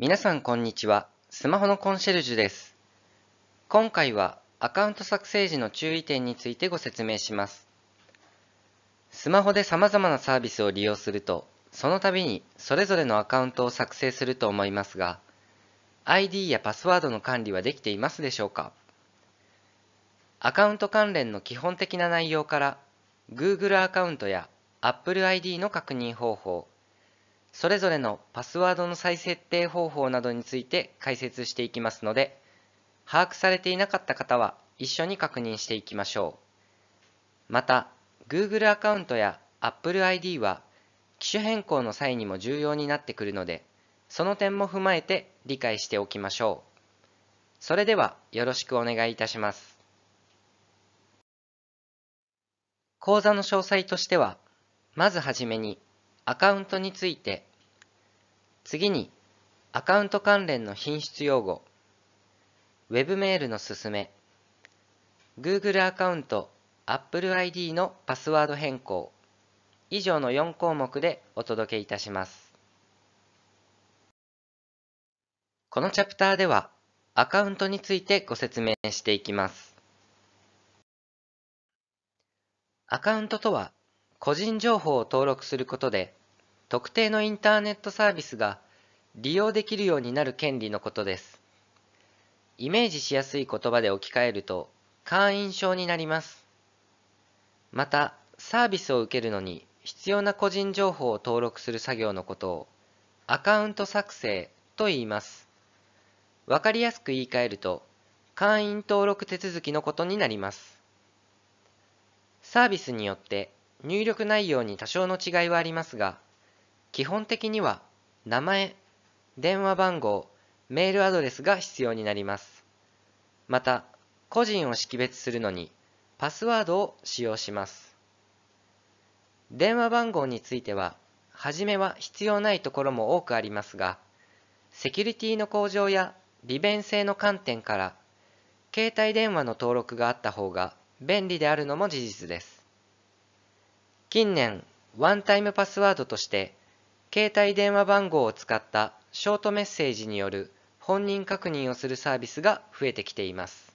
皆さんこんにちは。スマホのコンシェルジュです。今回はアカウント作成時の注意点についてご説明します。スマホで様々なサービスを利用すると、その度にそれぞれのアカウントを作成すると思いますが、ID やパスワードの管理はできていますでしょうかアカウント関連の基本的な内容から、Google アカウントや Apple ID の確認方法、それぞれのパスワードの再設定方法などについて解説していきますので、把握されていなかった方は一緒に確認していきましょう。また、Google アカウントや Apple ID は機種変更の際にも重要になってくるので、その点も踏まえて理解しておきましょう。それではよろしくお願いいたします。講座の詳細としては、まずはじめにアカウントについて次にアカウント関連の品質用語 Web メールのすすめ Google アカウント Apple ID のパスワード変更以上の4項目でお届けいたしますこのチャプターではアカウントについてご説明していきますアカウントとは個人情報を登録することで、特定のインターネットサービスが利用できるようになる権利のことです。イメージしやすい言葉で置き換えると、会員証になります。また、サービスを受けるのに必要な個人情報を登録する作業のことを、アカウント作成と言います。わかりやすく言い換えると、会員登録手続きのことになります。サービスによって入力内容に多少の違いはありますが、基本的には名前、電話番号、メールアドレスが必要になります。また、個人を識別するのにパスワードを使用します。電話番号については、初めは必要ないところも多くありますが、セキュリティの向上や利便性の観点から、携帯電話の登録があった方が便利であるのも事実です。近年、ワンタイムパスワードとして、携帯電話番号を使ったショートメッセージによる本人確認をするサービスが増えてきています。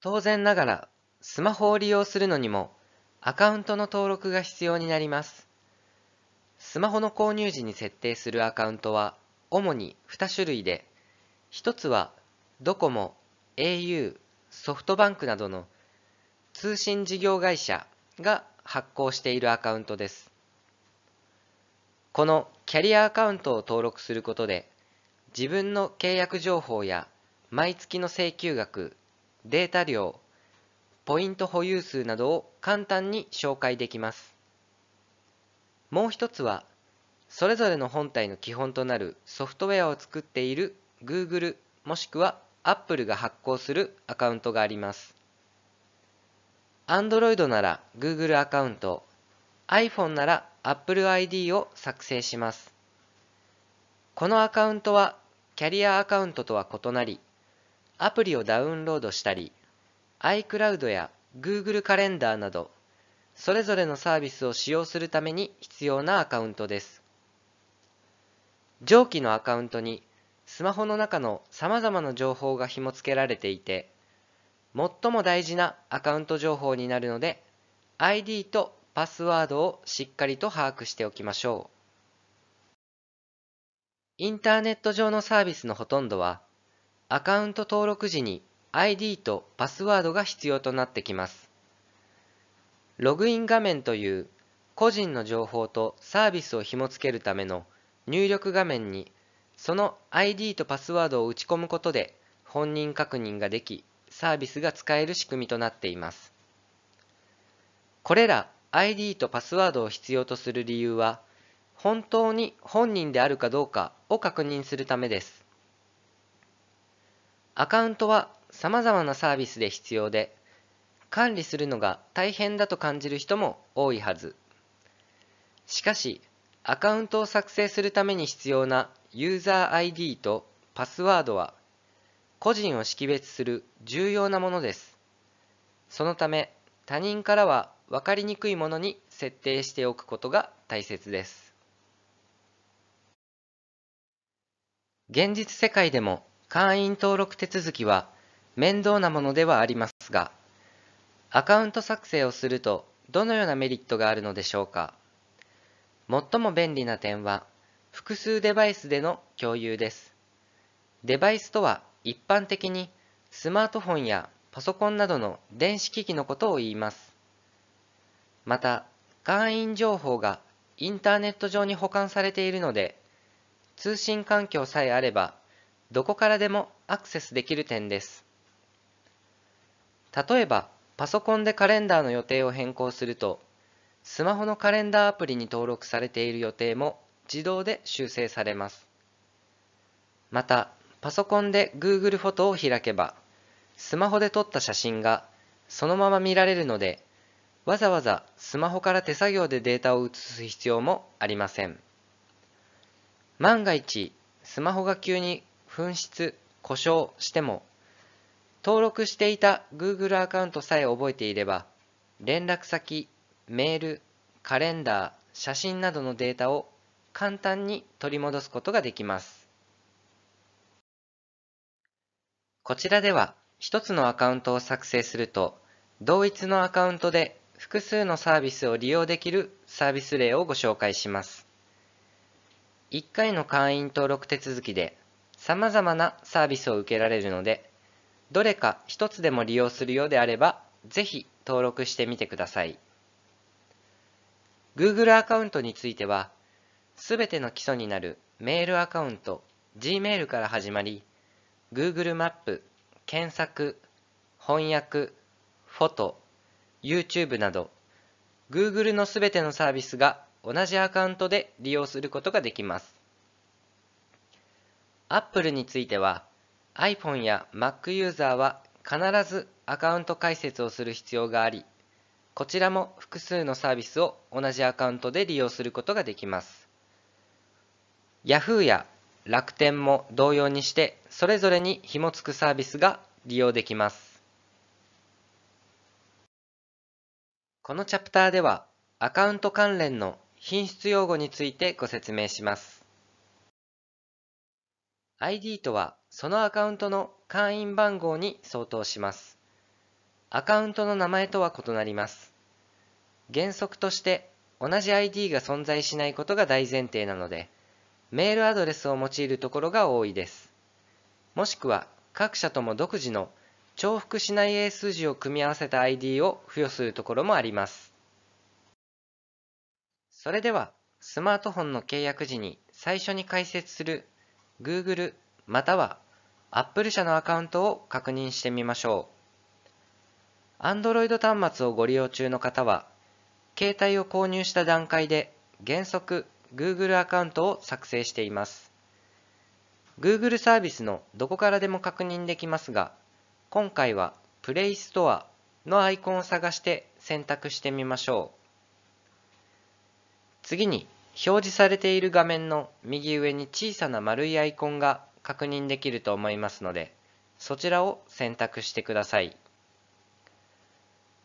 当然ながら、スマホを利用するのにも、アカウントの登録が必要になります。スマホの購入時に設定するアカウントは主に2種類で、1つはドコモ、au、ソフトバンクなどの通信事業会社が発行しているアカウントです。このキャリアアカウントを登録することで、自分の契約情報や毎月の請求額、データ量、ポイント保有数などを簡単に紹介できます。もう一つは、それぞれの本体の基本となるソフトウェアを作っている Google もしくは Apple が発行するアカウントがあります。Android なら Google アカウント、iPhone なら Apple ID を作成します。このアカウントはキャリアアカウントとは異なり、アプリをダウンロードしたり、iCloud や Google カレンダーなど、それぞれのサービスを使用するために必要なアカウントです。上記のアカウントにスマホの中の様々な情報が紐付けられていて、最も大事なアカウント情報になるので ID とパスワードをしっかりと把握しておきましょうインターネット上のサービスのほとんどはアカウント登録時に ID とパスワードが必要となってきますログイン画面という個人の情報とサービスを紐付けるための入力画面にその ID とパスワードを打ち込むことで本人確認ができサービスが使える仕組みとなっています。これら ID とパスワードを必要とする理由は、本当に本人であるかどうかを確認するためです。アカウントは様々なサービスで必要で、管理するのが大変だと感じる人も多いはず。しかし、アカウントを作成するために必要なユーザー ID とパスワードは個人を識別する重要なものです。そのため、他人からは分かりにくいものに設定しておくことが大切です。現実世界でも会員登録手続きは面倒なものではありますが、アカウント作成をするとどのようなメリットがあるのでしょうか。最も便利な点は、複数デバイスでの共有です。デバイスとは一般的にスマートフォンやパソコンなどの電子機器のことを言います。また、会員情報がインターネット上に保管されているので、通信環境さえあれば、どこからでもアクセスできる点です。例えば、パソコンでカレンダーの予定を変更すると、スマホのカレンダーアプリに登録されている予定も自動で修正されます。また、パソコンで Google フォトを開けば、スマホで撮った写真がそのまま見られるので、わざわざスマホから手作業でデータを写す必要もありません。万が一、スマホが急に紛失、故障しても、登録していた Google アカウントさえ覚えていれば、連絡先、メール、カレンダー、写真などのデータを簡単に取り戻すことができます。こちらでは1つのアカウントを作成すると同一のアカウントで複数のサービスを利用できるサービス例をご紹介します。1回の会員登録手続きで様々なサービスを受けられるのでどれか1つでも利用するようであればぜひ登録してみてください。Google アカウントについては、すべての基礎になるメールアカウント、Gmail から始まり、Google マップ、検索、翻訳、フォト、YouTube など Google のすべてのサービスが同じアカウントで利用することができます。Apple については iPhone や Mac ユーザーは必ずアカウント開設をする必要がありこちらも複数のサービスを同じアカウントで利用することができます。Yahoo や楽天も同様にしてそれぞれに紐付くサービスが利用できますこのチャプターではアカウント関連の品質用語についてご説明します ID とはそのアカウントの会員番号に相当しますアカウントの名前とは異なります原則として同じ ID が存在しないことが大前提なのでメールアドレスを用いるところが多いです。もしくは各社とも独自の重複しない英数字を組み合わせた ID を付与するところもあります。それではスマートフォンの契約時に最初に開設する Google または Apple 社のアカウントを確認してみましょう。Android 端末をご利用中の方は、携帯を購入した段階で原則 Google アカウントを作成しています。Google サービスのどこからでも確認できますが、今回は Play Store のアイコンを探して選択してみましょう。次に表示されている画面の右上に小さな丸いアイコンが確認できると思いますので、そちらを選択してください。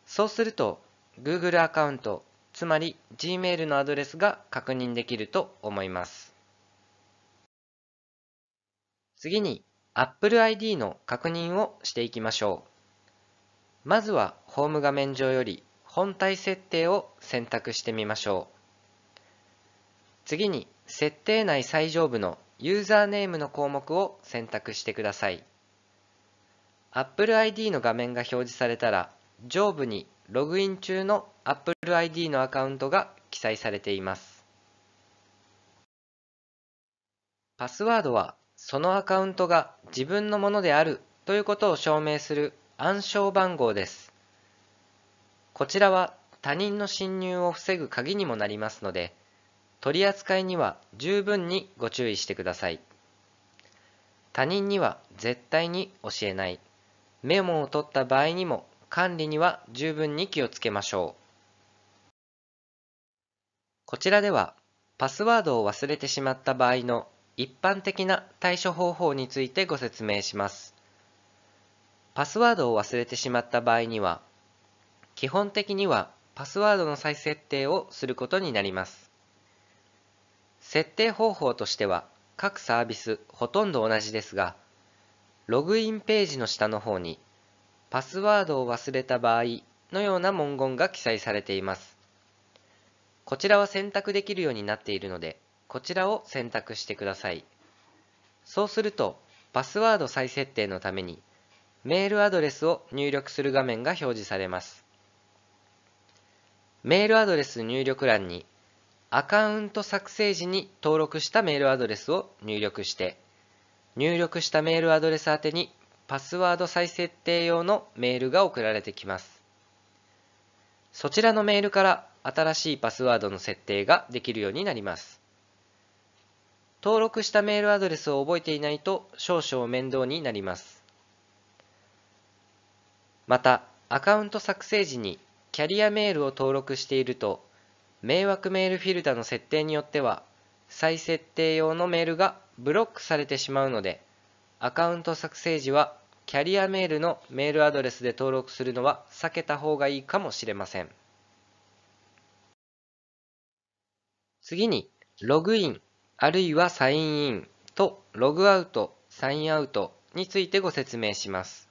そうすると、Google アカウントつまり Gmail のアドレスが確認できると思います。次に Apple ID の確認をしていきましょう。まずはホーム画面上より本体設定を選択してみましょう。次に設定内最上部のユーザーネームの項目を選択してください。Apple ID の画面が表示されたら上部にログイン中の Apple ID のアカウントが記載されています。パスワードはそのアカウントが自分のものであるということを証明する暗証番号です。こちらは他人の侵入を防ぐ鍵にもなりますので、取り扱いには十分にご注意してください。他人には絶対に教えない。メモを取った場合にも管理には十分に気をつけましょう。こちらでは、パスワードを忘れてしまった場合の一般的な対処方法についてご説明します。パスワードを忘れてしまった場合には、基本的にはパスワードの再設定をすることになります。設定方法としては各サービスほとんど同じですが、ログインページの下の方にパスワードを忘れた場合のような文言が記載されています。こちらは選択できるようになっているので、こちらを選択してください。そうすると、パスワード再設定のために、メールアドレスを入力する画面が表示されます。メールアドレス入力欄に、アカウント作成時に登録したメールアドレスを入力して、入力したメールアドレス宛にパスワード再設定用のメールが送られてきます。そちらのメールから新しいパスワードの設定ができるようになります。登録したメールアドレスを覚えていないと少々面倒になります。また、アカウント作成時にキャリアメールを登録していると、迷惑メールフィルタの設定によっては、再設定用のメールがブロックされてしまうので、アカウント作成時はキャリアメールのメールアドレスで登録するのは避けた方がいいかもしれません。次に、ログインあるいはサインインとログアウト、サインアウトについてご説明します。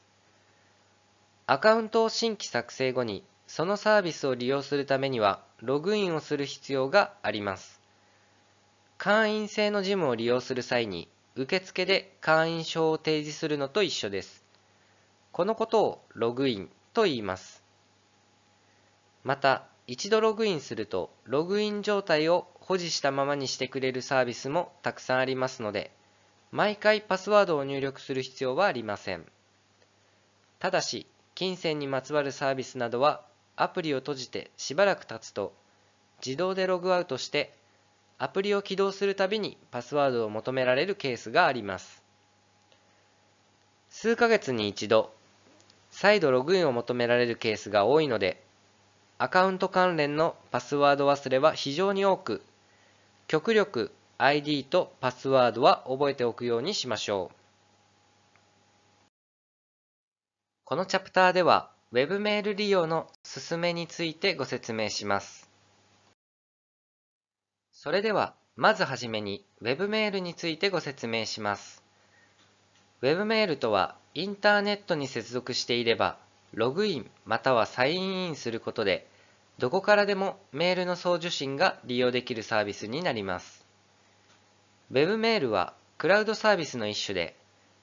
アカウントを新規作成後にそのサービスを利用するためにはログインをする必要があります。会員制のジムを利用する際に受付で会員証を提示するのと一緒です。このことをログインと言います。また、一度ログインすると、ログイン状態を保持したままにしてくれるサービスもたくさんありますので、毎回パスワードを入力する必要はありません。ただし、金銭にまつわるサービスなどは、アプリを閉じてしばらく経つと、自動でログアウトしてアプリを起動するたびにパスワードを求められるケースがあります数ヶ月に一度再度ログインを求められるケースが多いのでアカウント関連のパスワード忘れは非常に多く極力 ID とパスワードは覚えておくようにしましょうこのチャプターでは Web メール利用のすめについてご説明しますそれでは、まずはじめに Web メールについてご説明します。Web メールとは、インターネットに接続していれば、ログインまたはサインインすることで、どこからでもメールの送受信が利用できるサービスになります。Web メールはクラウドサービスの一種で、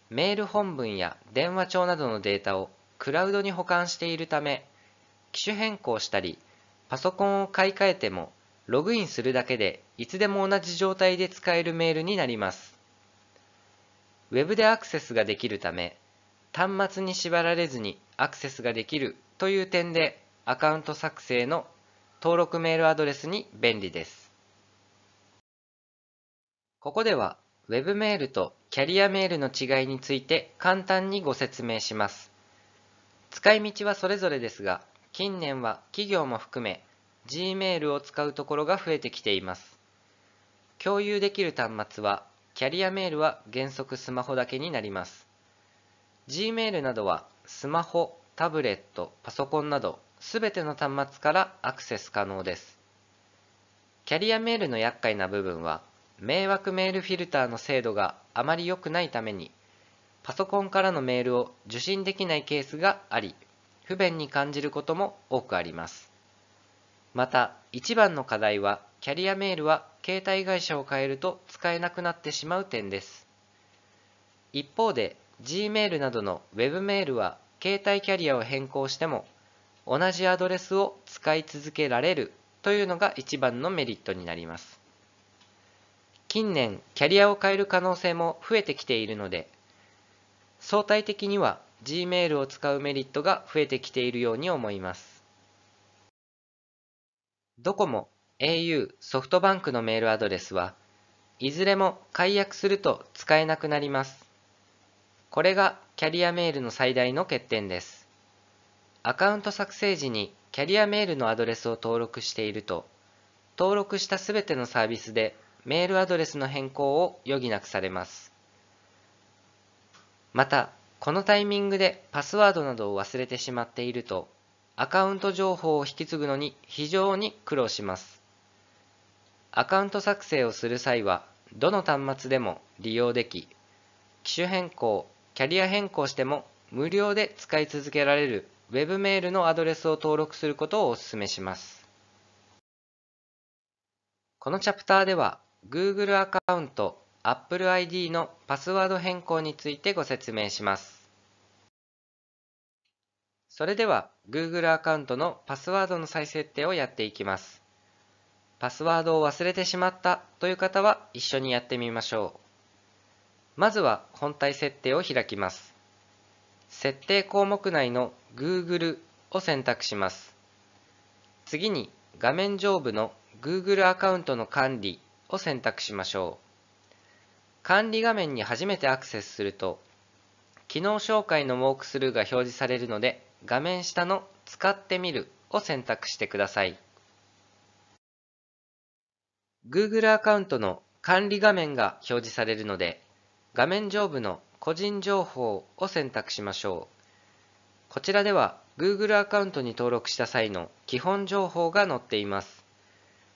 メール本文や電話帳などのデータをクラウドに保管しているため、機種変更したり、パソコンを買い替えてもログインするだけでいつでも同じ状態で使えるメールになります。Web でアクセスができるため、端末に縛られずにアクセスができるという点でアカウント作成の登録メールアドレスに便利です。ここでは Web メールとキャリアメールの違いについて簡単にご説明します。使い道はそれぞれですが、近年は企業も含め Gmail を使うところが増えてきています。共有できる端末は、キャリアメールは原則スマホだけになります。Gmail などはスマホ、タブレット、パソコンなど全ての端末からアクセス可能です。キャリアメールの厄介な部分は、迷惑メールフィルターの精度があまり良くないために、パソコンからのメールを受信できないケースがあり、不便に感じることも多くあります。また一番の課題はキャリアメールは携帯会社を変えると使えなくなってしまう点です一方で Gmail などの Web メールは携帯キャリアを変更しても同じアドレスを使い続けられるというのが一番のメリットになります近年キャリアを変える可能性も増えてきているので相対的には Gmail を使うメリットが増えてきているように思いますドコモ、au、ソフトバンクのメールアドレスは、いずれも解約すると使えなくなります。これがキャリアメールの最大の欠点です。アカウント作成時にキャリアメールのアドレスを登録していると、登録したすべてのサービスでメールアドレスの変更を余儀なくされます。また、このタイミングでパスワードなどを忘れてしまっていると、アカウント情報を引き継ぐのに非常に苦労します。アカウント作成をする際は、どの端末でも利用でき、機種変更、キャリア変更しても無料で使い続けられる Web メールのアドレスを登録することをお勧めします。このチャプターでは Google アカウント、AppleID のパスワード変更についてご説明します。それでは Google アカウントのパスワードの再設定をやっていきます。パスワードを忘れてしまったという方は一緒にやってみましょう。まずは本体設定を開きます。設定項目内の Google を選択します。次に画面上部の Google アカウントの管理を選択しましょう。管理画面に初めてアクセスすると、機能紹介のウォークスルーが表示されるので画面下の「使ってみる」を選択してください。Google アカウントの管理画面が表示されるので、画面上部の個人情報を選択しましょう。こちらでは Google アカウントに登録した際の基本情報が載っています。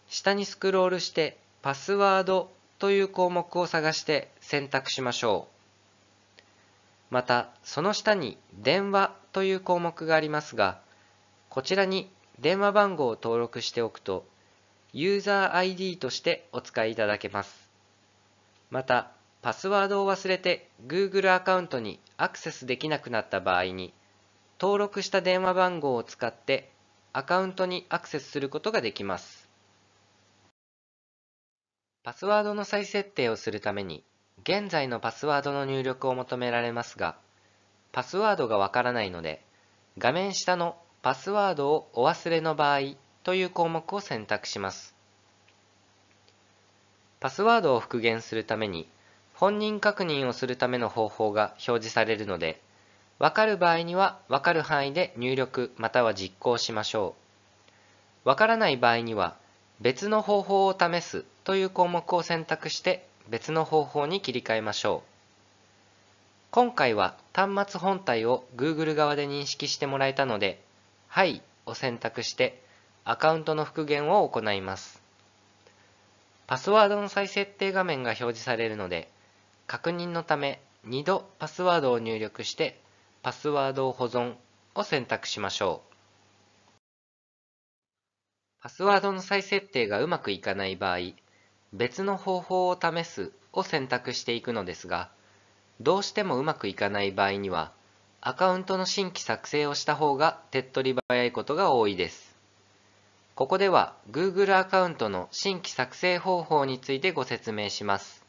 下にスクロールしてパスワードという項目を探して選択しましょう。またその下に電話という項目がありますがこちらに電話番号を登録しておくとユーザー ID としてお使いいただけますまたパスワードを忘れて Google アカウントにアクセスできなくなった場合に登録した電話番号を使ってアカウントにアクセスすることができますパスワードの再設定をするために現在のパスワードの入力を求められますが、パスワードがわからないので、画面下のパスワードをお忘れの場合という項目を選択します。パスワードを復元するために、本人確認をするための方法が表示されるので、わかる場合にはわかる範囲で入力または実行しましょう。わからない場合には別の方法を試すという項目を選択して別の方法に切り替えましょう。今回は端末本体を Google 側で認識してもらえたので、はいを選択してアカウントの復元を行います。パスワードの再設定画面が表示されるので、確認のため2度パスワードを入力してパスワードを保存を選択しましょう。パスワードの再設定がうまくいかない場合、別の方法を試すを選択していくのですが、どうしてもうまくいかない場合には、アカウントの新規作成をした方が手っ取り早いことが多いです。ここでは Google アカウントの新規作成方法についてご説明します。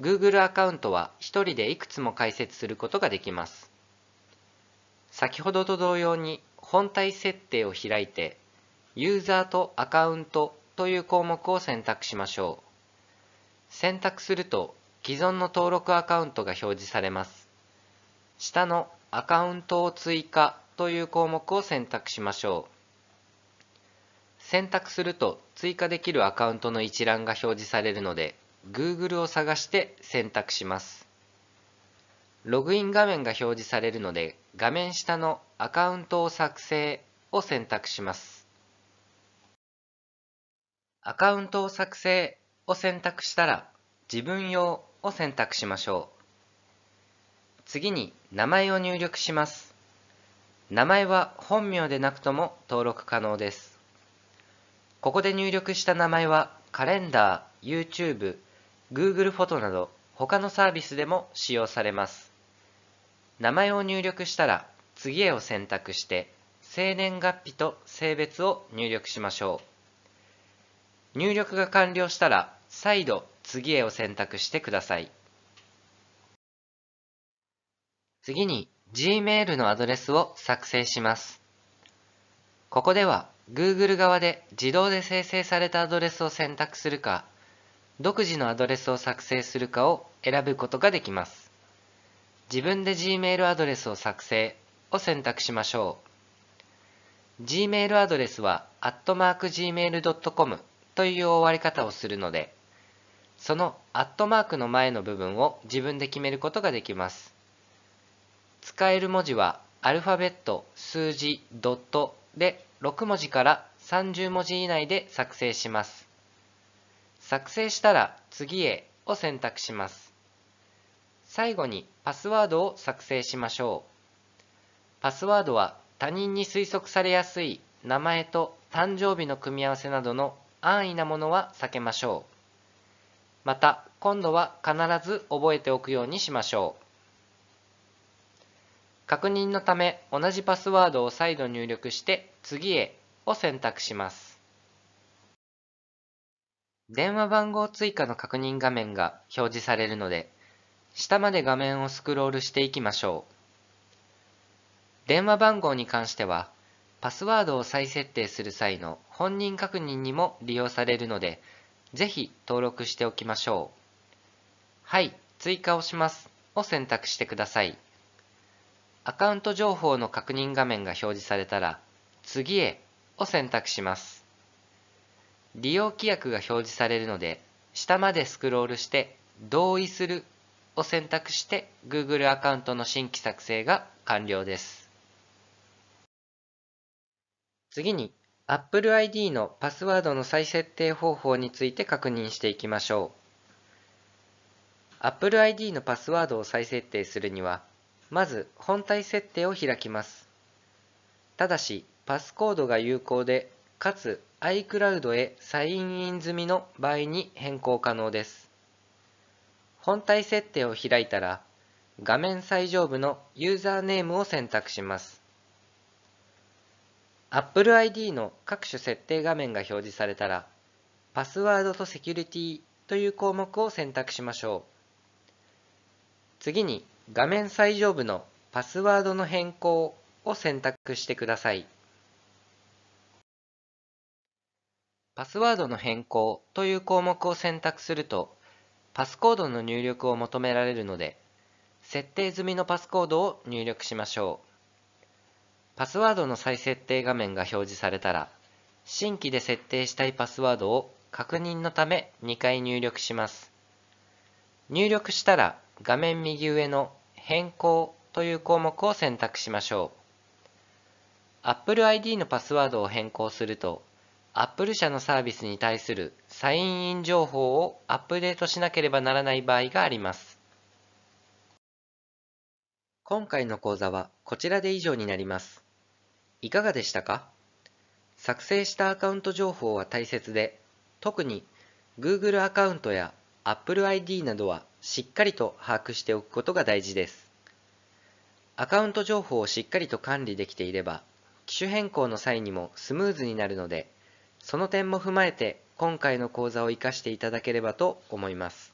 Google アカウントは1人でいくつも解説することができます。先ほどと同様に本体設定を開いて、ユーザーとアカウントという項目を選択しましょう。選択すると既存の登録アカウントが表示されます。下のアカウントを追加という項目を選択しましょう。選択すると追加できるアカウントの一覧が表示されるので Google を探して選択します。ログイン画面が表示されるので画面下のアカウントを作成を選択します。アカウントを作成を選択したら自分用を選択しましょう。次に名前を入力します。名前は本名でなくとも登録可能です。ここで入力した名前はカレンダー、YouTube、Google フォトなど他のサービスでも使用されます。名前を入力したら次へを選択して生年月日と性別を入力しましょう。入力が完了したら再度次へを選択してください。次に Gmail のアドレスを作成します。ここでは Google 側で自動で生成されたアドレスを選択するか、独自のアドレスを作成するかを選ぶことができます。自分で Gmail アドレスを作成を選択しましょう。Gmail アドレスは atmarkgmail.com という終わり方をするので、そのアットマークの前の部分を自分で決めることができます。使える文字はアルファベット、数字、ドットで6文字から30文字以内で作成します。作成したら次へを選択します。最後にパスワードを作成しましょう。パスワードは他人に推測されやすい名前と誕生日の組み合わせなどの安易なものは避けましょう。また、今度は必ず覚えておくようにしましょう。確認のため、同じパスワードを再度入力して、次へを選択します。電話番号追加の確認画面が表示されるので、下まで画面をスクロールしていきましょう。電話番号に関しては、パスワードを再設定する際の本人確認にも利用されるので、ぜひ登録しておきましょう。はい、追加をしますを選択してください。アカウント情報の確認画面が表示されたら、次へを選択します。利用規約が表示されるので、下までスクロールして同意するを選択して Google アカウントの新規作成が完了です。次に Apple ID のパスワードの再設定方法について確認していきましょう。Apple ID のパスワードを再設定するには、まず本体設定を開きます。ただし、パスコードが有効で、かつ iCloud へサインイン済みの場合に変更可能です。本体設定を開いたら、画面最上部のユーザーネームを選択します。Apple ID の各種設定画面が表示されたら、パスワードとセキュリティという項目を選択しましょう。次に画面最上部のパスワードの変更を選択してください。パスワードの変更という項目を選択すると、パスコードの入力を求められるので、設定済みのパスコードを入力しましょう。パスワードの再設定画面が表示されたら、新規で設定したいパスワードを確認のため2回入力します。入力したら画面右上の変更という項目を選択しましょう。Apple ID のパスワードを変更すると、Apple 社のサービスに対するサインイン情報をアップデートしなければならない場合があります。今回の講座はこちらで以上になります。いかがでしたか作成したアカウント情報は大切で、特に Google アカウントや Apple ID などはしっかりと把握しておくことが大事です。アカウント情報をしっかりと管理できていれば、機種変更の際にもスムーズになるので、その点も踏まえて今回の講座を活かしていただければと思います。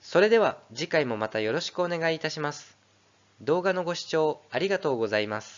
それでは次回もまたよろしくお願いいたします。動画のご視聴ありがとうございます。